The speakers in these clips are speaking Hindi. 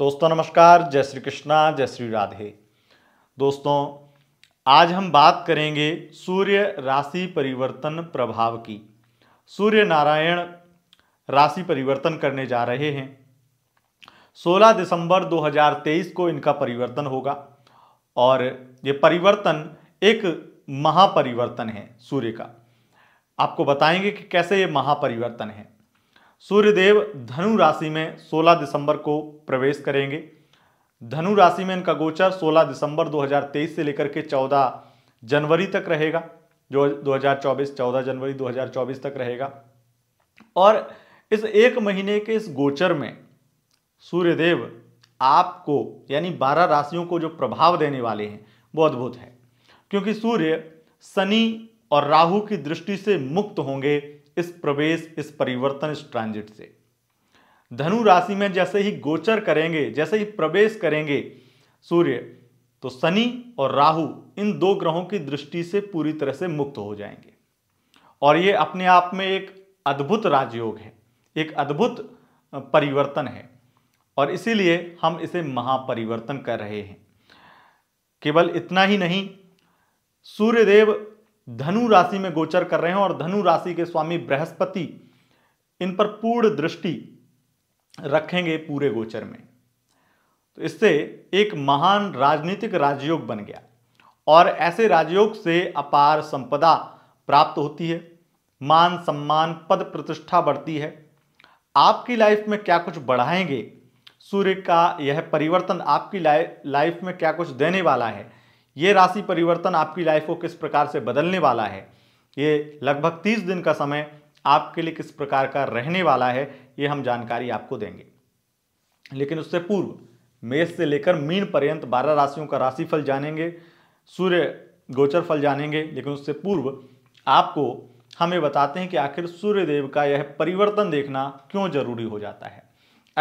दोस्तों नमस्कार जय श्री कृष्णा जय श्री राधे दोस्तों आज हम बात करेंगे सूर्य राशि परिवर्तन प्रभाव की सूर्य नारायण राशि परिवर्तन करने जा रहे हैं 16 दिसंबर 2023 को इनका परिवर्तन होगा और ये परिवर्तन एक महापरिवर्तन है सूर्य का आपको बताएंगे कि कैसे ये महापरिवर्तन है सूर्यदेव धनु राशि में 16 दिसंबर को प्रवेश करेंगे धनु राशि में इनका गोचर 16 दिसंबर 2023 से लेकर के 14 जनवरी तक रहेगा जो 2024 14 जनवरी 2024 तक रहेगा और इस एक महीने के इस गोचर में सूर्यदेव आपको यानी 12 राशियों को जो प्रभाव देने वाले हैं वो अद्भुत है क्योंकि सूर्य शनि और राहु की दृष्टि से मुक्त होंगे इस प्रवेश इस परिवर्तन इस ट्रांजिट से धनु राशि में जैसे ही गोचर करेंगे जैसे ही प्रवेश करेंगे सूर्य तो शनि और राहु इन दो ग्रहों की दृष्टि से पूरी तरह से मुक्त हो जाएंगे और ये अपने आप में एक अद्भुत राजयोग है एक अद्भुत परिवर्तन है और इसीलिए हम इसे महापरिवर्तन कर रहे हैं केवल इतना ही नहीं सूर्यदेव धनु राशि में गोचर कर रहे हैं और धनु राशि के स्वामी बृहस्पति इन पर पूर्ण दृष्टि रखेंगे पूरे गोचर में तो इससे एक महान राजनीतिक राजयोग बन गया और ऐसे राजयोग से अपार संपदा प्राप्त होती है मान सम्मान पद प्रतिष्ठा बढ़ती है आपकी लाइफ में क्या कुछ बढ़ाएंगे सूर्य का यह परिवर्तन आपकी लाइफ में क्या कुछ देने वाला है ये राशि परिवर्तन आपकी लाइफ को किस प्रकार से बदलने वाला है ये लगभग तीस दिन का समय आपके लिए किस प्रकार का रहने वाला है ये हम जानकारी आपको देंगे लेकिन उससे पूर्व मेष से लेकर मीन पर्यंत बारह राशियों का राशिफल जानेंगे सूर्य गोचर फल जानेंगे लेकिन उससे पूर्व आपको हमें बताते हैं कि आखिर सूर्यदेव का यह परिवर्तन देखना क्यों जरूरी हो जाता है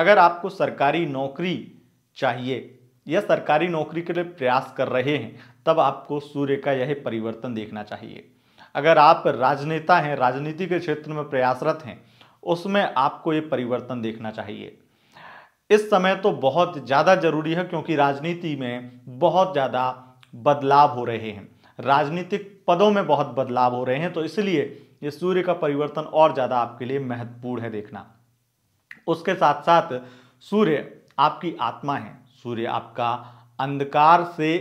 अगर आपको सरकारी नौकरी चाहिए या सरकारी नौकरी के लिए प्रयास कर रहे हैं तब आपको सूर्य का यह परिवर्तन देखना चाहिए अगर आप राजनेता हैं राजनीति के क्षेत्र में प्रयासरत हैं उसमें आपको ये परिवर्तन देखना चाहिए इस समय तो बहुत ज़्यादा जरूरी है क्योंकि राजनीति में बहुत ज़्यादा बदलाव हो रहे हैं राजनीतिक पदों में बहुत बदलाव हो रहे हैं तो इसलिए ये सूर्य का परिवर्तन और ज़्यादा आपके लिए महत्वपूर्ण है देखना उसके साथ साथ सूर्य आपकी आत्मा है सूर्य आपका अंधकार से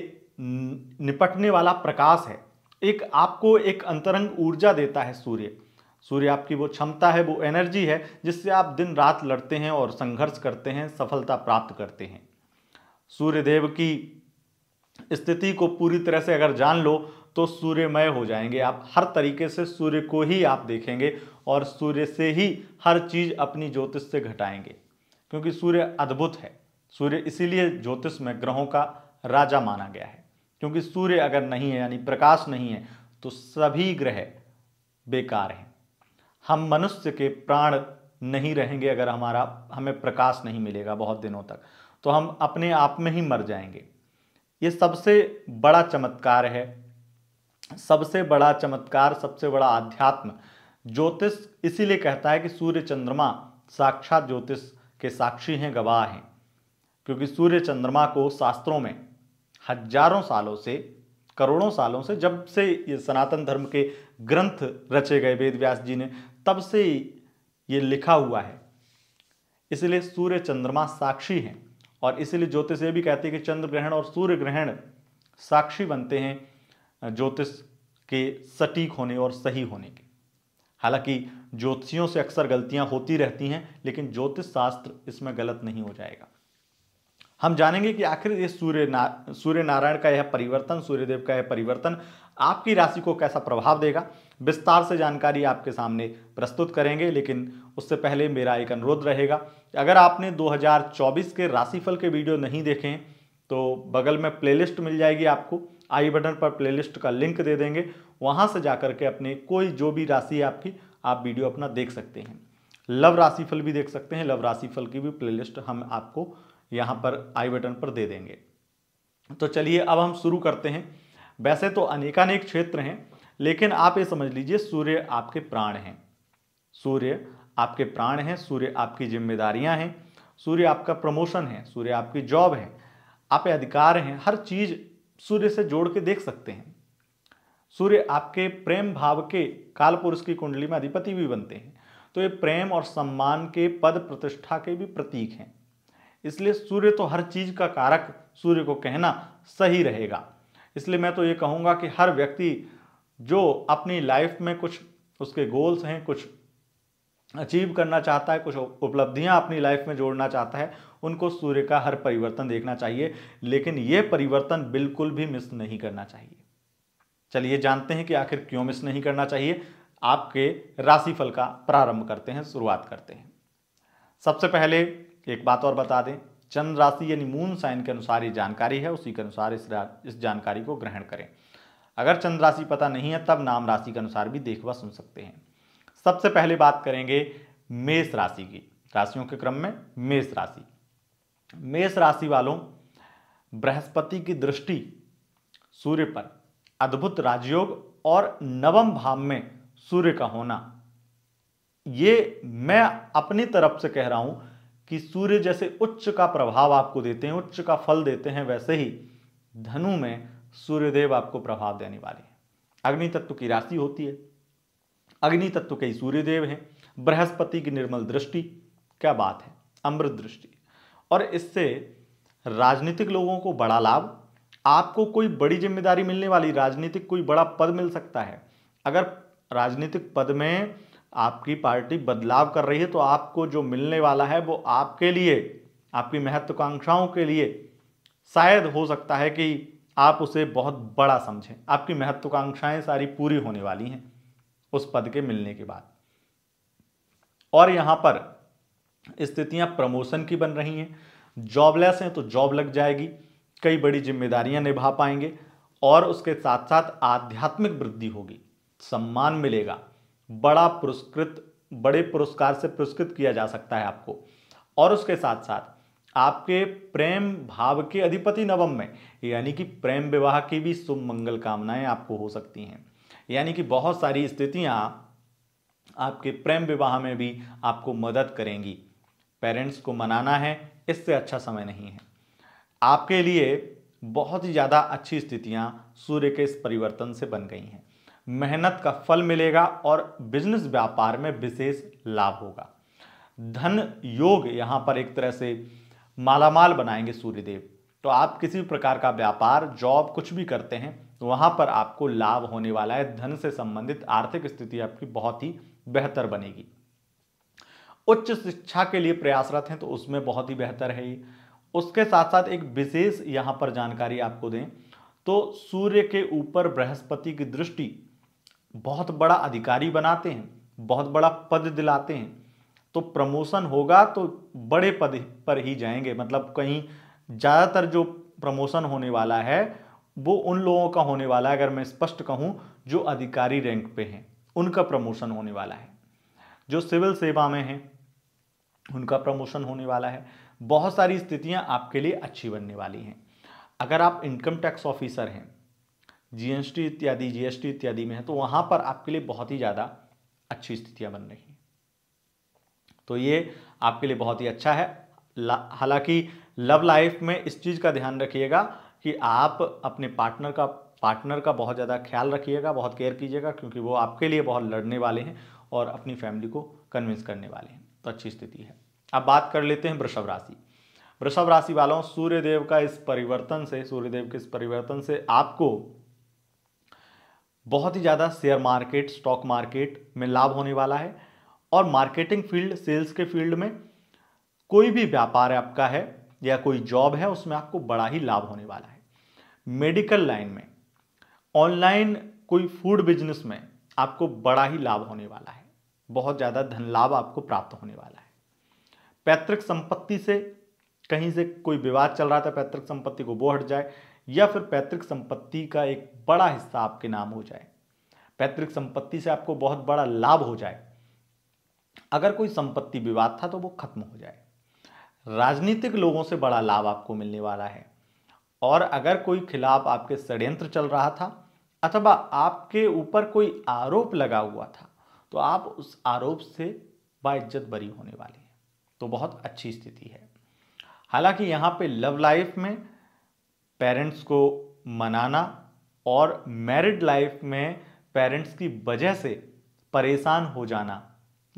निपटने वाला प्रकाश है एक आपको एक अंतरंग ऊर्जा देता है सूर्य सूर्य आपकी वो क्षमता है वो एनर्जी है जिससे आप दिन रात लड़ते हैं और संघर्ष करते हैं सफलता प्राप्त करते हैं सूर्यदेव की स्थिति को पूरी तरह से अगर जान लो तो सूर्यमय हो जाएंगे आप हर तरीके से सूर्य को ही आप देखेंगे और सूर्य से ही हर चीज़ अपनी ज्योतिष से घटाएंगे क्योंकि सूर्य अद्भुत है सूर्य इसीलिए ज्योतिष में ग्रहों का राजा माना गया है क्योंकि सूर्य अगर नहीं है यानी प्रकाश नहीं है तो सभी ग्रह बेकार हैं हम मनुष्य के प्राण नहीं रहेंगे अगर हमारा हमें प्रकाश नहीं मिलेगा बहुत दिनों तक तो हम अपने आप में ही मर जाएंगे ये सबसे बड़ा चमत्कार है सबसे बड़ा चमत्कार सबसे बड़ा आध्यात्म ज्योतिष इसीलिए कहता है कि सूर्य चंद्रमा साक्षात ज्योतिष के साक्षी हैं गवाह हैं क्योंकि सूर्य चंद्रमा को शास्त्रों में हजारों सालों से करोड़ों सालों से जब से ये सनातन धर्म के ग्रंथ रचे गए वेद व्यास जी ने तब से ये लिखा हुआ है इसलिए सूर्य चंद्रमा साक्षी हैं और इसलिए ज्योतिष ये भी कहते हैं कि चंद्र ग्रहण और सूर्य ग्रहण साक्षी बनते हैं ज्योतिष के सटीक होने और सही होने के हालांकि ज्योतिषियों से अक्सर गलतियां होती रहती हैं लेकिन ज्योतिष शास्त्र इसमें गलत नहीं हो जाएगा हम जानेंगे कि आखिर ये सूर्य ना सूर्य नारायण का यह परिवर्तन सूर्यदेव का यह परिवर्तन आपकी राशि को कैसा प्रभाव देगा विस्तार से जानकारी आपके सामने प्रस्तुत करेंगे लेकिन उससे पहले मेरा एक अनुरोध रहेगा अगर आपने 2024 के राशिफल के वीडियो नहीं देखे तो बगल में प्लेलिस्ट मिल जाएगी आपको आई बटन पर प्लेलिस्ट का लिंक दे देंगे वहाँ से जा के अपने कोई जो भी राशि आपकी आप वीडियो अपना देख सकते हैं लव राशिफल भी देख सकते हैं लव राशिफल की भी प्लेलिस्ट हम आपको यहाँ पर आई बटन पर दे देंगे तो चलिए अब हम शुरू करते हैं वैसे तो अनेकानेक क्षेत्र हैं लेकिन आप ये समझ लीजिए सूर्य आपके प्राण हैं सूर्य आपके प्राण हैं सूर्य आपकी जिम्मेदारियां हैं सूर्य आपका प्रमोशन है सूर्य आपकी जॉब है आप अधिकार हैं हर चीज़ सूर्य से जोड़ के देख सकते हैं सूर्य आपके प्रेम भाव के काल पुरुष की कुंडली में अधिपति भी बनते हैं तो ये प्रेम और सम्मान के पद प्रतिष्ठा के भी प्रतीक हैं इसलिए सूर्य तो हर चीज़ का कारक सूर्य को कहना सही रहेगा इसलिए मैं तो ये कहूँगा कि हर व्यक्ति जो अपनी लाइफ में कुछ उसके गोल्स हैं कुछ अचीव करना चाहता है कुछ उपलब्धियां अपनी लाइफ में जोड़ना चाहता है उनको सूर्य का हर परिवर्तन देखना चाहिए लेकिन ये परिवर्तन बिल्कुल भी मिस नहीं करना चाहिए चलिए जानते हैं कि आखिर क्यों मिस नहीं करना चाहिए आपके राशिफल का प्रारंभ करते हैं शुरुआत करते हैं सबसे पहले एक बात और बता दें चंद्र राशि यानी मून साइन के अनुसार ये जानकारी है उसी के अनुसार इस इस जानकारी को ग्रहण करें अगर चंद्र राशि पता नहीं है तब नाम राशि के अनुसार भी देखवा सुन सकते हैं सबसे पहले बात करेंगे मेष राशि की राशियों के क्रम में मेष राशि मेष राशि वालों बृहस्पति की दृष्टि सूर्य पर अद्भुत राजयोग और नवम भाव में सूर्य का होना ये मैं अपनी तरफ से कह रहा हूं कि सूर्य जैसे उच्च का प्रभाव आपको देते हैं उच्च का फल देते हैं वैसे ही धनु में सूर्यदेव आपको प्रभाव देने वाले हैं अग्नि तत्व की राशि होती है अग्नि तत्व के सूर्यदेव हैं बृहस्पति की निर्मल दृष्टि क्या बात है अमृत दृष्टि और इससे राजनीतिक लोगों को बड़ा लाभ आपको कोई बड़ी जिम्मेदारी मिलने वाली राजनीतिक कोई बड़ा पद मिल सकता है अगर राजनीतिक पद में आपकी पार्टी बदलाव कर रही है तो आपको जो मिलने वाला है वो आपके लिए आपकी महत्वाकांक्षाओं के लिए शायद हो सकता है कि आप उसे बहुत बड़ा समझें आपकी महत्वाकांक्षाएं सारी पूरी होने वाली हैं उस पद के मिलने के बाद और यहाँ पर स्थितियाँ प्रमोशन की बन रही हैं जॉबलेस हैं तो जॉब लग जाएगी कई बड़ी जिम्मेदारियां निभा पाएंगे और उसके साथ साथ आध्यात्मिक वृद्धि होगी सम्मान मिलेगा बड़ा पुरस्कृत बड़े पुरस्कार से पुरस्कृत किया जा सकता है आपको और उसके साथ साथ आपके प्रेम भाव के अधिपति नवम में यानी कि प्रेम विवाह की भी शुभ मंगल कामनाएं आपको हो सकती हैं यानी कि बहुत सारी स्थितियां आपके प्रेम विवाह में भी आपको मदद करेंगी पेरेंट्स को मनाना है इससे अच्छा समय नहीं है आपके लिए बहुत ही ज़्यादा अच्छी स्थितियां सूर्य के इस परिवर्तन से बन गई हैं मेहनत का फल मिलेगा और बिजनेस व्यापार में विशेष लाभ होगा धन योग यहाँ पर एक तरह से मालामाल बनाएंगे सूर्यदेव तो आप किसी भी प्रकार का व्यापार जॉब कुछ भी करते हैं तो वहाँ पर आपको लाभ होने वाला है धन से संबंधित आर्थिक स्थिति आपकी बहुत ही बेहतर बनेगी उच्च शिक्षा के लिए प्रयासरत हैं तो उसमें बहुत ही बेहतर है ये उसके साथ साथ एक विशेष यहाँ पर जानकारी आपको दें तो सूर्य के ऊपर बृहस्पति की दृष्टि बहुत बड़ा अधिकारी बनाते हैं बहुत बड़ा पद दिलाते हैं तो प्रमोशन होगा तो बड़े पद पर ही जाएंगे मतलब कहीं ज़्यादातर जो प्रमोशन होने वाला है वो उन लोगों का होने वाला है अगर मैं स्पष्ट कहूँ जो अधिकारी रैंक पे हैं उनका प्रमोशन होने वाला है जो सिविल सेवा में हैं उनका प्रमोशन होने वाला है बहुत सारी स्थितियाँ आपके लिए अच्छी बनने वाली हैं अगर आप इनकम टैक्स ऑफिसर हैं जीएसटी इत्यादि जीएसटी इत्यादि में है तो वहां पर आपके लिए बहुत ही ज़्यादा अच्छी स्थितियाँ बन रही हैं तो ये आपके लिए बहुत ही अच्छा है हालांकि लव लाइफ में इस चीज़ का ध्यान रखिएगा कि आप अपने पार्टनर का पार्टनर का बहुत ज़्यादा ख्याल रखिएगा बहुत केयर कीजिएगा क्योंकि वो आपके लिए बहुत लड़ने वाले हैं और अपनी फैमिली को कन्विंस करने वाले हैं तो अच्छी स्थिति है अब बात कर लेते हैं वृषभ राशि वृषभ राशि वालों सूर्यदेव का इस परिवर्तन से सूर्यदेव के इस परिवर्तन से आपको बहुत ही ज़्यादा शेयर मार्केट स्टॉक मार्केट में लाभ होने वाला है और मार्केटिंग फील्ड सेल्स के फील्ड में कोई भी व्यापार आपका है या कोई जॉब है उसमें आपको बड़ा ही लाभ होने वाला है मेडिकल लाइन में ऑनलाइन कोई फूड बिजनेस में आपको बड़ा ही लाभ होने वाला है बहुत ज़्यादा धन लाभ आपको प्राप्त होने वाला है पैतृक संपत्ति से कहीं से कोई विवाद चल रहा था पैतृक संपत्ति को वो हट जाए या फिर पैतृक संपत्ति का एक बड़ा हिस्सा आपके नाम हो जाए पैतृक संपत्ति से आपको बहुत बड़ा लाभ हो जाए अगर कोई संपत्ति विवाद था तो वो खत्म हो जाए राजनीतिक लोगों से बड़ा लाभ आपको मिलने वाला है और अगर कोई खिलाफ आपके षड्यंत्र चल रहा था अथवा आपके ऊपर कोई आरोप लगा हुआ था तो आप उस आरोप से बाइज्जत बरी होने वाली है तो बहुत अच्छी स्थिति है हालांकि यहाँ पे लव लाइफ में पेरेंट्स को मनाना और मैरिड लाइफ में पेरेंट्स की वजह से परेशान हो जाना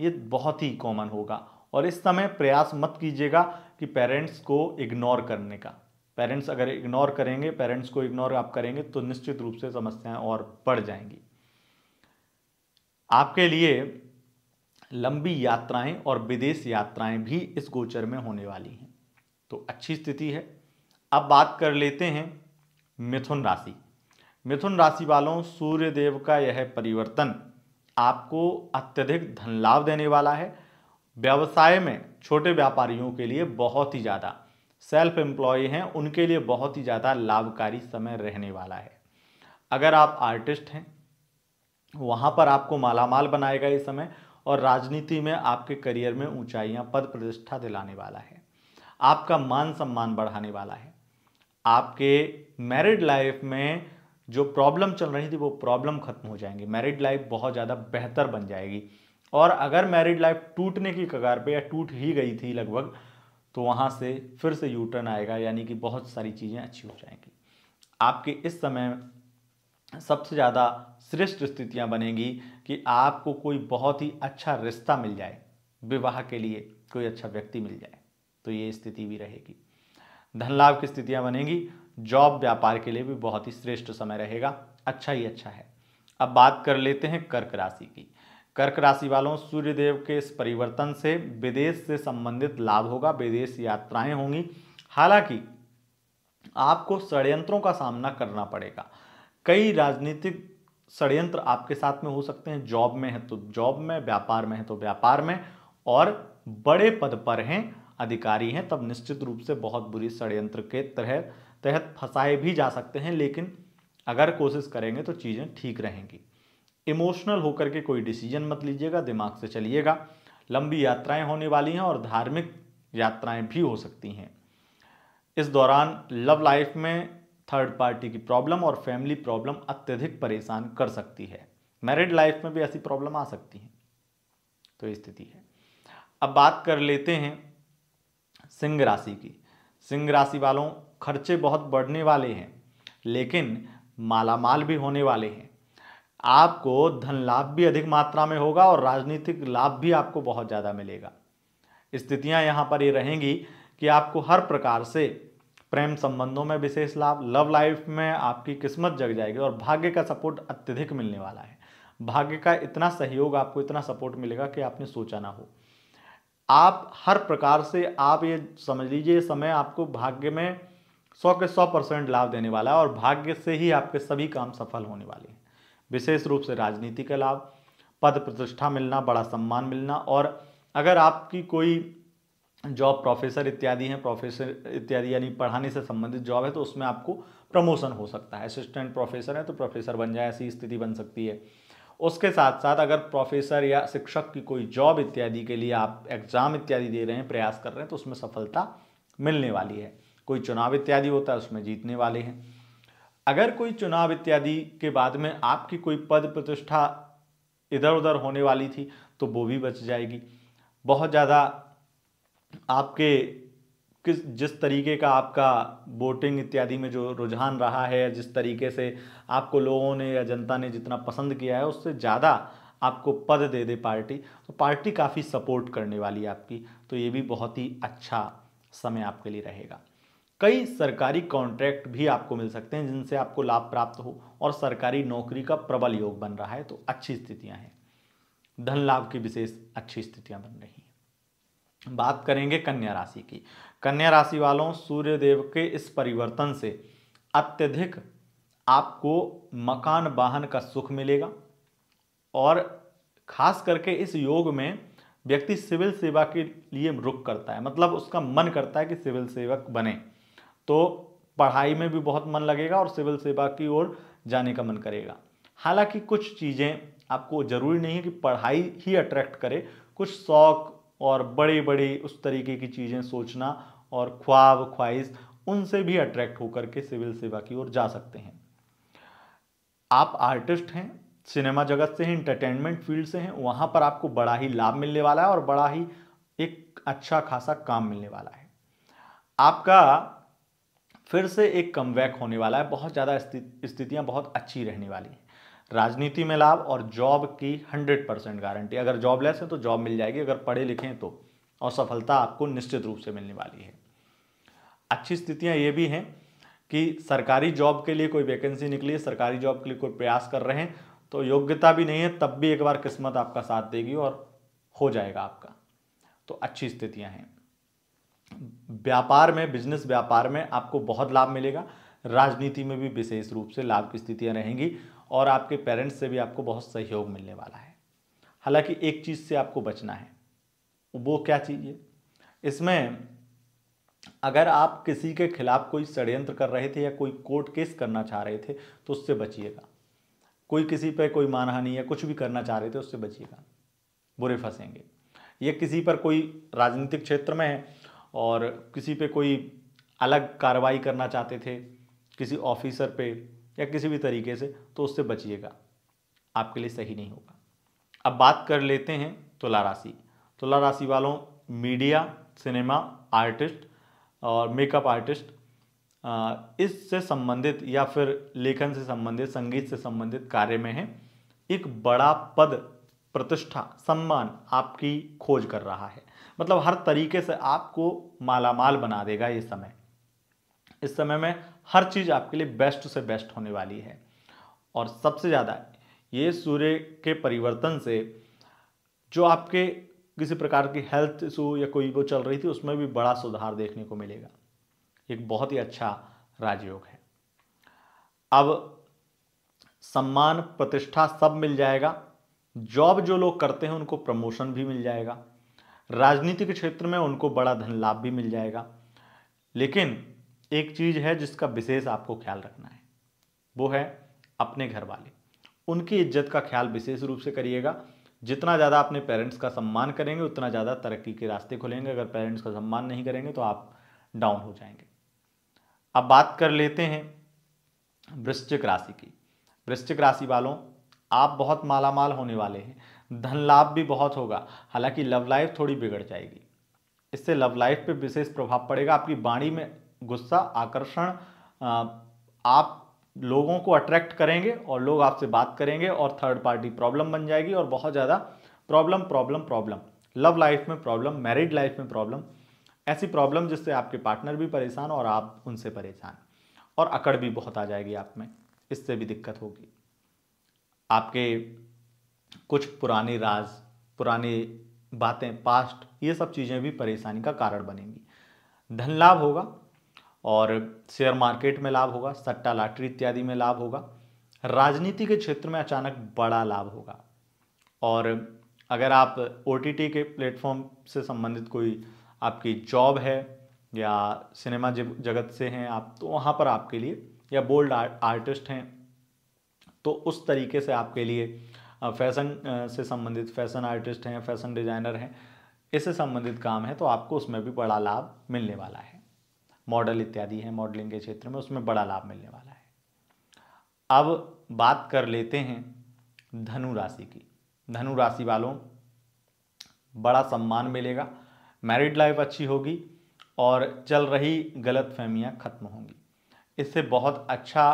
ये बहुत ही कॉमन होगा और इस समय प्रयास मत कीजिएगा कि पेरेंट्स को इग्नोर करने का पेरेंट्स अगर इग्नोर करेंगे पेरेंट्स को इग्नोर आप करेंगे तो निश्चित रूप से समस्याएं और बढ़ जाएंगी आपके लिए लंबी यात्राएं और विदेश यात्राएं भी इस गोचर में होने वाली हैं तो अच्छी स्थिति है अब बात कर लेते हैं मिथुन राशि मिथुन राशि वालों सूर्य देव का यह परिवर्तन आपको अत्यधिक धन लाभ देने वाला है व्यवसाय में छोटे व्यापारियों के लिए बहुत ही ज़्यादा सेल्फ एम्प्लॉय हैं उनके लिए बहुत ही ज़्यादा लाभकारी समय रहने वाला है अगर आप आर्टिस्ट हैं वहाँ पर आपको मालामाल बनाएगा इस समय और राजनीति में आपके करियर में ऊंचाइयां पद प्रतिष्ठा दिलाने वाला है आपका मान सम्मान बढ़ाने वाला है आपके मैरिड लाइफ में जो प्रॉब्लम चल रही थी वो प्रॉब्लम ख़त्म हो जाएंगी मैरिड लाइफ बहुत ज़्यादा बेहतर बन जाएगी और अगर मैरिड लाइफ टूटने की कगार पे या टूट ही गई थी लगभग तो वहाँ से फिर से यू टर्न आएगा यानी कि बहुत सारी चीज़ें अच्छी हो जाएंगी आपके इस समय सबसे ज़्यादा श्रेष्ठ स्थितियाँ बनेंगी कि आपको कोई बहुत ही अच्छा रिश्ता मिल जाए विवाह के लिए कोई अच्छा व्यक्ति मिल जाए तो ये स्थिति भी रहेगी धन लाभ की स्थितियां बनेंगी जॉब व्यापार के लिए भी बहुत ही श्रेष्ठ समय रहेगा अच्छा ही अच्छा है अब बात कर लेते हैं कर्क राशि की कर्क राशि वालों सूर्यदेव के इस परिवर्तन से विदेश से संबंधित लाभ होगा विदेश यात्राएं होंगी हालांकि आपको षड्यंत्रों का सामना करना पड़ेगा कई राजनीतिक षड्यंत्र आपके साथ में हो सकते हैं जॉब में है तो जॉब में व्यापार में है तो व्यापार में और बड़े पद पर हैं अधिकारी हैं तब निश्चित रूप से बहुत बुरी षड्यंत्र के तहत तहत फंसाए भी जा सकते हैं लेकिन अगर कोशिश करेंगे तो चीज़ें ठीक रहेंगी इमोशनल होकर के कोई डिसीजन मत लीजिएगा दिमाग से चलिएगा लंबी यात्राएं होने वाली हैं और धार्मिक यात्राएं भी हो सकती हैं इस दौरान लव लाइफ में थर्ड पार्टी की प्रॉब्लम और फैमिली प्रॉब्लम अत्यधिक परेशान कर सकती है मैरिड लाइफ में भी ऐसी प्रॉब्लम आ सकती हैं तो स्थिति है अब बात कर लेते हैं सिंह राशि की सिंह राशि वालों खर्चे बहुत बढ़ने वाले हैं लेकिन मालामाल भी होने वाले हैं आपको धन लाभ भी अधिक मात्रा में होगा और राजनीतिक लाभ भी आपको बहुत ज़्यादा मिलेगा स्थितियाँ यहाँ पर ये रहेंगी कि आपको हर प्रकार से प्रेम संबंधों में विशेष लाभ लव लाइफ में आपकी किस्मत जग जाएगी और भाग्य का सपोर्ट अत्यधिक मिलने वाला है भाग्य का इतना सहयोग आपको इतना सपोर्ट मिलेगा कि आपने सोचा ना हो आप हर प्रकार से आप ये समझ लीजिए समय आपको भाग्य में सौ के सौ परसेंट लाभ देने वाला है और भाग्य से ही आपके सभी काम सफल होने वाले हैं विशेष रूप से राजनीति का लाभ पद प्रतिष्ठा मिलना बड़ा सम्मान मिलना और अगर आपकी कोई जॉब प्रोफेसर इत्यादि हैं प्रोफेसर इत्यादि यानी पढ़ाने से संबंधित जॉब है तो उसमें आपको प्रमोशन हो सकता है असिस्टेंट प्रोफेसर है तो प्रोफेसर बन जाए ऐसी स्थिति बन सकती है उसके साथ साथ अगर प्रोफेसर या शिक्षक की कोई जॉब इत्यादि के लिए आप एग्ज़ाम इत्यादि दे रहे हैं प्रयास कर रहे हैं तो उसमें सफलता मिलने वाली है कोई चुनाव इत्यादि होता है उसमें जीतने वाले हैं अगर कोई चुनाव इत्यादि के बाद में आपकी कोई पद प्रतिष्ठा इधर उधर होने वाली थी तो वो भी बच जाएगी बहुत ज़्यादा आपके किस जिस तरीके का आपका वोटिंग इत्यादि में जो रुझान रहा है जिस तरीके से आपको लोगों ने या जनता ने जितना पसंद किया है उससे ज़्यादा आपको पद दे दे पार्टी तो पार्टी काफ़ी सपोर्ट करने वाली है आपकी तो ये भी बहुत ही अच्छा समय आपके लिए रहेगा कई सरकारी कॉन्ट्रैक्ट भी आपको मिल सकते हैं जिनसे आपको लाभ प्राप्त हो और सरकारी नौकरी का प्रबल योग बन रहा है तो अच्छी स्थितियां हैं धन लाभ की विशेष अच्छी स्थितियां बन रही हैं बात करेंगे कन्या राशि की कन्या राशि वालों सूर्य देव के इस परिवर्तन से अत्यधिक आपको मकान वाहन का सुख मिलेगा और खास करके इस योग में व्यक्ति सिविल सेवा के लिए रुक करता है मतलब उसका मन करता है कि सिविल सेवक बने तो पढ़ाई में भी बहुत मन लगेगा और सिविल सेवा की ओर जाने का मन करेगा हालांकि कुछ चीज़ें आपको ज़रूरी नहीं है कि पढ़ाई ही अट्रैक्ट करे कुछ शौक और बड़ी बड़ी उस तरीके की चीज़ें सोचना और ख्वाब ख्वाहिश उनसे भी अट्रैक्ट होकर के सिविल सेवा की ओर जा सकते हैं आप आर्टिस्ट हैं सिनेमा जगत से हैं इंटरटेनमेंट फील्ड से हैं वहाँ पर आपको बड़ा ही लाभ मिलने वाला है और बड़ा ही एक अच्छा खासा काम मिलने वाला है आपका फिर से एक कमबैक होने वाला है बहुत ज़्यादा स्थितियाँ बहुत अच्छी रहने वाली हैं राजनीति में लाभ और जॉब की 100 परसेंट गारंटी अगर जॉबलेस है तो जॉब मिल जाएगी अगर पढ़े लिखे हैं तो और सफलता आपको निश्चित रूप से मिलने वाली है अच्छी स्थितियां ये भी हैं कि सरकारी जॉब के लिए कोई वैकेंसी निकली है सरकारी जॉब के लिए कोई प्रयास कर रहे हैं तो योग्यता भी नहीं है तब भी एक बार किस्मत आपका साथ देगी और हो जाएगा आपका तो अच्छी स्थितियाँ हैं व्यापार में बिजनेस व्यापार में आपको बहुत लाभ मिलेगा राजनीति में भी विशेष रूप से लाभ की स्थितियाँ रहेंगी और आपके पेरेंट्स से भी आपको बहुत सहयोग मिलने वाला है हालांकि एक चीज़ से आपको बचना है वो क्या चीज़ है इसमें अगर आप किसी के खिलाफ कोई षड्यंत्र कर रहे थे या कोई कोर्ट केस करना चाह रहे थे तो उससे बचिएगा कोई किसी पर कोई मानहानि या कुछ भी करना चाह रहे थे उससे बचिएगा बुरे फंसेंगे या किसी पर कोई राजनीतिक क्षेत्र में है और किसी पे कोई अलग कार्रवाई करना चाहते थे किसी ऑफिसर पे या किसी भी तरीके से तो उससे बचिएगा आपके लिए सही नहीं होगा अब बात कर लेते हैं तुला राशि तुला राशि वालों मीडिया सिनेमा आर्टिस्ट और मेकअप आर्टिस्ट इससे संबंधित या फिर लेखन से संबंधित संगीत से संबंधित कार्य में है एक बड़ा पद प्रतिष्ठा सम्मान आपकी खोज कर रहा है मतलब हर तरीके से आपको मालामाल बना देगा ये समय इस समय में हर चीज़ आपके लिए बेस्ट से बेस्ट होने वाली है और सबसे ज़्यादा ये सूर्य के परिवर्तन से जो आपके किसी प्रकार की हेल्थ इशू या कोई वो चल रही थी उसमें भी बड़ा सुधार देखने को मिलेगा एक बहुत ही अच्छा राजयोग है अब सम्मान प्रतिष्ठा सब मिल जाएगा जॉब जो लोग करते हैं उनको प्रमोशन भी मिल जाएगा राजनीति के क्षेत्र में उनको बड़ा धन लाभ भी मिल जाएगा लेकिन एक चीज़ है जिसका विशेष आपको ख्याल रखना है वो है अपने घर वाले उनकी इज्जत का ख्याल विशेष रूप से करिएगा जितना ज़्यादा अपने पेरेंट्स का सम्मान करेंगे उतना ज़्यादा तरक्की के रास्ते खुलेंगे अगर पेरेंट्स का सम्मान नहीं करेंगे तो आप डाउन हो जाएंगे अब बात कर लेते हैं वृश्चिक राशि की वृश्चिक राशि वालों आप बहुत मालामाल होने वाले हैं धन लाभ भी बहुत होगा हालांकि लव लाइफ थोड़ी बिगड़ जाएगी इससे लव लाइफ पे विशेष प्रभाव पड़ेगा आपकी वाणी में गुस्सा आकर्षण आप लोगों को अट्रैक्ट करेंगे और लोग आपसे बात करेंगे और थर्ड पार्टी प्रॉब्लम बन जाएगी और बहुत ज़्यादा problem problem problem love life में प्रॉब्लम मैरिड लाइफ में प्रॉब्लम ऐसी प्रॉब्लम जिससे आपके पार्टनर भी परेशान और आप उनसे परेशान और अकड़ भी बहुत आ जाएगी आप में इससे भी दिक्कत होगी आपके कुछ पुरानी राज पुरानी बातें पास्ट ये सब चीज़ें भी परेशानी का कारण बनेंगी धन लाभ होगा और शेयर मार्केट में लाभ होगा सट्टा लाटरी इत्यादि में लाभ होगा राजनीति के क्षेत्र में अचानक बड़ा लाभ होगा और अगर आप ओ के प्लेटफॉर्म से संबंधित कोई आपकी जॉब है या सिनेमा जगत से हैं आप तो वहाँ पर आपके लिए या बोल्ड आर्टिस्ट हैं तो उस तरीके से आपके लिए फैशन से संबंधित फैशन आर्टिस्ट हैं फैशन डिज़ाइनर हैं इससे संबंधित काम है तो आपको उसमें भी बड़ा लाभ मिलने वाला है मॉडल इत्यादि हैं मॉडलिंग के क्षेत्र में उसमें बड़ा लाभ मिलने वाला है अब बात कर लेते हैं धनु राशि की धनु राशि वालों बड़ा सम्मान मिलेगा मैरिड लाइफ अच्छी होगी और चल रही गलत फहमियाँ खत्म होंगी इससे बहुत अच्छा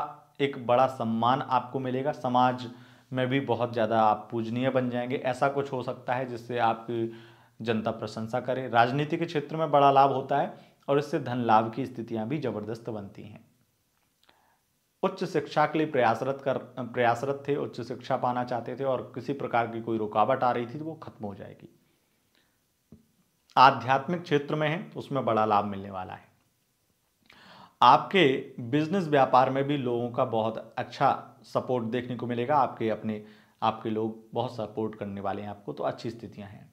एक बड़ा सम्मान आपको मिलेगा समाज में भी बहुत ज़्यादा आप पूजनीय बन जाएंगे ऐसा कुछ हो सकता है जिससे आपकी जनता प्रशंसा करे राजनीति के क्षेत्र में बड़ा लाभ होता है और इससे धन लाभ की स्थितियां भी जबरदस्त बनती हैं उच्च शिक्षा के लिए प्रयासरत कर प्रयासरत थे उच्च शिक्षा पाना चाहते थे और किसी प्रकार की कोई रुकावट आ रही थी तो वो खत्म हो जाएगी आध्यात्मिक क्षेत्र में है तो उसमें बड़ा लाभ मिलने वाला है आपके बिजनेस व्यापार में भी लोगों का बहुत अच्छा सपोर्ट देखने को मिलेगा आपके अपने आपके लोग बहुत सपोर्ट करने वाले हैं आपको तो अच्छी स्थितियां हैं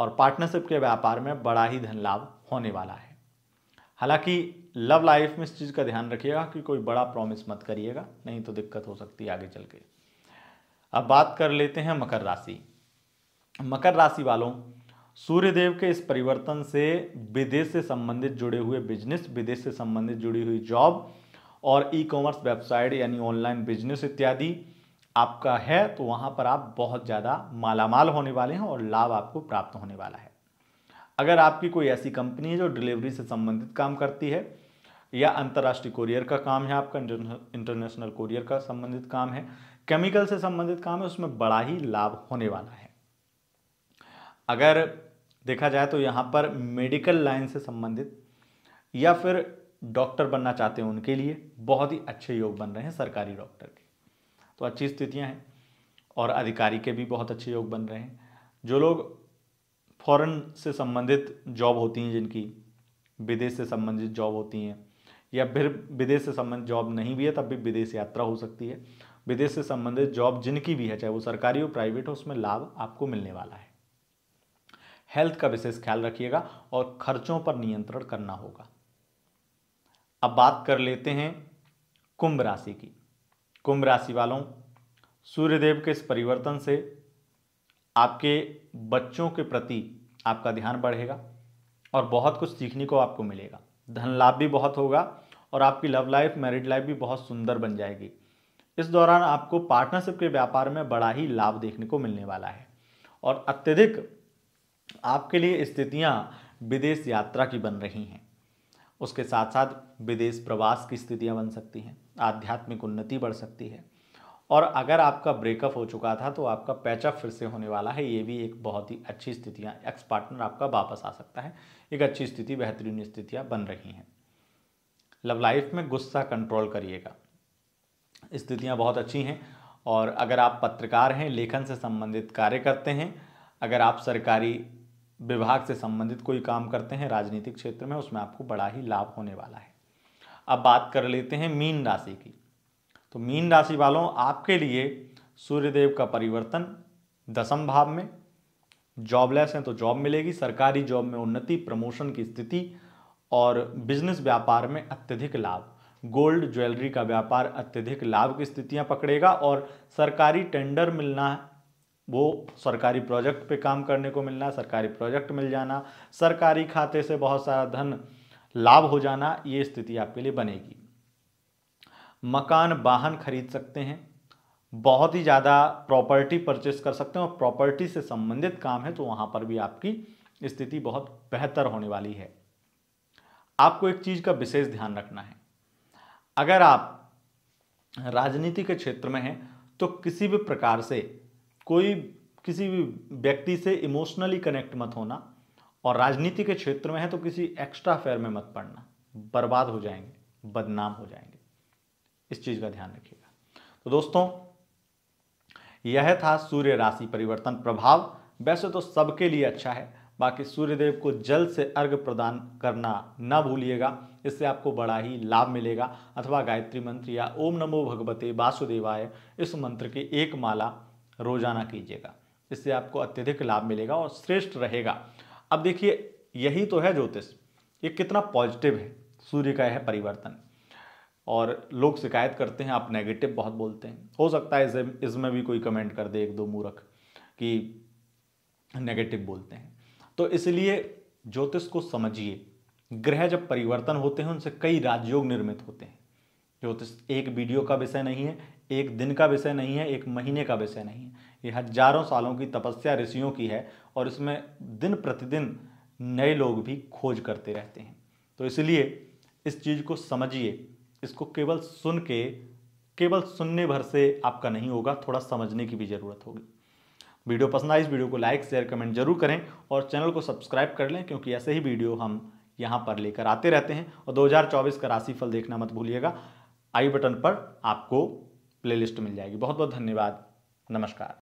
और पार्टनरशिप के व्यापार में बड़ा ही धन लाभ होने वाला है हालांकि लव लाइफ में इस चीज़ का ध्यान रखिएगा कि कोई बड़ा प्रॉमिस मत करिएगा नहीं तो दिक्कत हो सकती है आगे चल के अब बात कर लेते हैं मकर राशि मकर राशि वालों सूर्यदेव के इस परिवर्तन से विदेश से संबंधित जुड़े हुए बिजनेस विदेश से संबंधित जुड़ी हुई जॉब और ई कॉमर्स वेबसाइट यानी ऑनलाइन बिजनेस इत्यादि आपका है तो वहाँ पर आप बहुत ज़्यादा मालामाल होने वाले हैं और लाभ आपको प्राप्त होने वाला है अगर आपकी कोई ऐसी कंपनी है जो डिलीवरी से संबंधित काम करती है या अंतर्राष्ट्रीय कोरियर का काम है आपका इंटरनेशनल कोरियर का संबंधित काम है केमिकल से संबंधित काम है उसमें बड़ा ही लाभ होने वाला है अगर देखा जाए तो यहाँ पर मेडिकल लाइन से संबंधित या फिर डॉक्टर बनना चाहते हैं उनके लिए बहुत ही अच्छे योग बन रहे हैं सरकारी डॉक्टर के तो अच्छी स्थितियाँ हैं और अधिकारी के भी बहुत अच्छे योग बन रहे हैं जो लोग फ़ॉरन से संबंधित जॉब होती हैं जिनकी विदेश से संबंधित जॉब होती हैं या फिर विदेश से संबंधित जॉब नहीं भी है तब भी विदेश यात्रा हो सकती है विदेश से संबंधित जॉब जिनकी भी है चाहे वो सरकारी हो प्राइवेट हो उसमें लाभ आपको मिलने वाला है हेल्थ का विशेष ख्याल रखिएगा और खर्चों पर नियंत्रण करना होगा अब बात कर लेते हैं कुंभ राशि की कुंभ राशि वालों सूर्यदेव के इस परिवर्तन से आपके बच्चों के प्रति आपका ध्यान बढ़ेगा और बहुत कुछ सीखने को आपको मिलेगा धन लाभ भी बहुत होगा और आपकी लव लाइफ मैरिड लाइफ भी बहुत सुंदर बन जाएगी इस दौरान आपको पार्टनरशिप के व्यापार में बड़ा ही लाभ देखने को मिलने वाला है और अत्यधिक आपके लिए स्थितियाँ विदेश यात्रा की बन रही हैं उसके साथ साथ विदेश प्रवास की स्थितियाँ बन सकती हैं आध्यात्मिक उन्नति बढ़ सकती है और अगर आपका ब्रेकअप हो चुका था तो आपका पैचअप फिर से होने वाला है ये भी एक बहुत ही अच्छी स्थितियाँ एक्स पार्टनर आपका वापस आ सकता है एक अच्छी स्थिति बेहतरीन स्थितियाँ बन रही हैं लव लाइफ में गुस्सा कंट्रोल करिएगा स्थितियाँ बहुत अच्छी हैं और अगर आप पत्रकार हैं लेखन से संबंधित कार्य करते हैं अगर आप सरकारी विभाग से संबंधित कोई काम करते हैं राजनीतिक क्षेत्र में उसमें आपको बड़ा ही लाभ होने वाला है अब बात कर लेते हैं मीन राशि की तो मीन राशि वालों आपके लिए सूर्यदेव का परिवर्तन दसम भाव में जॉबलेस हैं तो जॉब मिलेगी सरकारी जॉब में उन्नति प्रमोशन की स्थिति और बिजनेस व्यापार में अत्यधिक लाभ गोल्ड ज्वेलरी का व्यापार अत्यधिक लाभ की स्थितियां पकड़ेगा और सरकारी टेंडर मिलना वो सरकारी प्रोजेक्ट पे काम करने को मिलना सरकारी प्रोजेक्ट मिल जाना सरकारी खाते से बहुत सारा धन लाभ हो जाना ये स्थिति आपके लिए बनेगी मकान वाहन खरीद सकते हैं बहुत ही ज़्यादा प्रॉपर्टी परचेस कर सकते हैं और प्रॉपर्टी से संबंधित काम है तो वहाँ पर भी आपकी स्थिति बहुत बेहतर होने वाली है आपको एक चीज़ का विशेष ध्यान रखना है अगर आप राजनीति के क्षेत्र में हैं तो किसी भी प्रकार से कोई किसी भी व्यक्ति से इमोशनली कनेक्ट मत होना और राजनीति के क्षेत्र में है तो किसी एक्स्ट्रा अफेयर में मत पड़ना बर्बाद हो जाएंगे बदनाम हो जाएंगे इस चीज़ का ध्यान रखिएगा तो दोस्तों यह था सूर्य राशि परिवर्तन प्रभाव वैसे तो सबके लिए अच्छा है बाकी सूर्यदेव को जल से अर्घ प्रदान करना न भूलिएगा इससे आपको बड़ा ही लाभ मिलेगा अथवा गायत्री मंत्र या ओम नमो भगवते वासुदेवाय इस मंत्र की एक माला रोजाना कीजिएगा इससे आपको अत्यधिक लाभ मिलेगा और श्रेष्ठ रहेगा अब देखिए यही तो है ज्योतिष ये कितना पॉजिटिव है सूर्य का यह परिवर्तन और लोग शिकायत करते हैं आप नेगेटिव बहुत बोलते हैं हो सकता है इसे इसमें भी कोई कमेंट कर दे एक दो मूर्ख कि नेगेटिव बोलते हैं तो इसलिए ज्योतिष को समझिए ग्रह जब परिवर्तन होते हैं उनसे कई राजयोग निर्मित होते हैं ज्योतिष एक वीडियो का विषय नहीं है एक दिन का विषय नहीं है एक महीने का विषय नहीं है ये हजारों सालों की तपस्या ऋषियों की है और इसमें दिन प्रतिदिन नए लोग भी खोज करते रहते हैं तो इसलिए इस चीज़ को समझिए इसको केवल सुन के केवल सुनने भर से आपका नहीं होगा थोड़ा समझने की भी ज़रूरत होगी वीडियो पसंद आए इस वीडियो को लाइक शेयर कमेंट जरूर करें और चैनल को सब्सक्राइब कर लें क्योंकि ऐसे ही वीडियो हम यहाँ पर लेकर आते रहते हैं और 2024 का राशिफल देखना मत भूलिएगा आई बटन पर आपको प्लेलिस्ट मिल जाएगी बहुत बहुत धन्यवाद नमस्कार